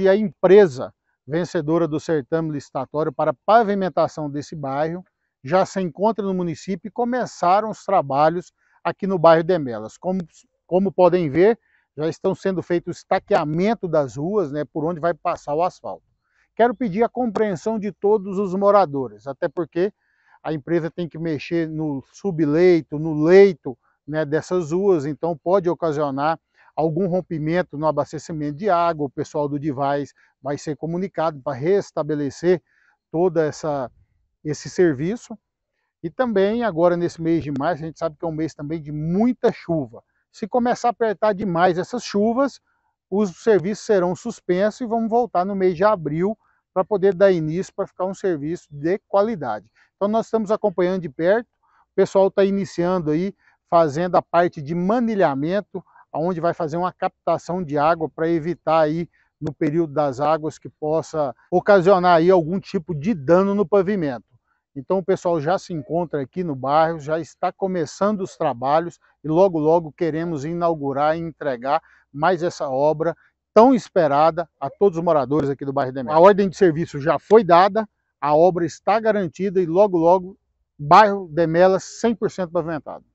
e a empresa vencedora do certame licitatório para pavimentação desse bairro já se encontra no município e começaram os trabalhos aqui no bairro Melas. Como, como podem ver, já estão sendo feitos o estaqueamento das ruas, né, por onde vai passar o asfalto. Quero pedir a compreensão de todos os moradores, até porque a empresa tem que mexer no subleito, no leito né, dessas ruas, então pode ocasionar algum rompimento no abastecimento de água, o pessoal do Divais vai ser comunicado para restabelecer todo essa, esse serviço. E também agora nesse mês de março, a gente sabe que é um mês também de muita chuva. Se começar a apertar demais essas chuvas, os serviços serão suspensos e vamos voltar no mês de abril para poder dar início para ficar um serviço de qualidade. Então nós estamos acompanhando de perto, o pessoal está iniciando aí, fazendo a parte de manilhamento, onde vai fazer uma captação de água para evitar aí no período das águas que possa ocasionar aí algum tipo de dano no pavimento. Então o pessoal já se encontra aqui no bairro, já está começando os trabalhos e logo logo queremos inaugurar e entregar mais essa obra tão esperada a todos os moradores aqui do bairro Demetrio. A ordem de serviço já foi dada, a obra está garantida e logo logo bairro Demelas 100% pavimentado.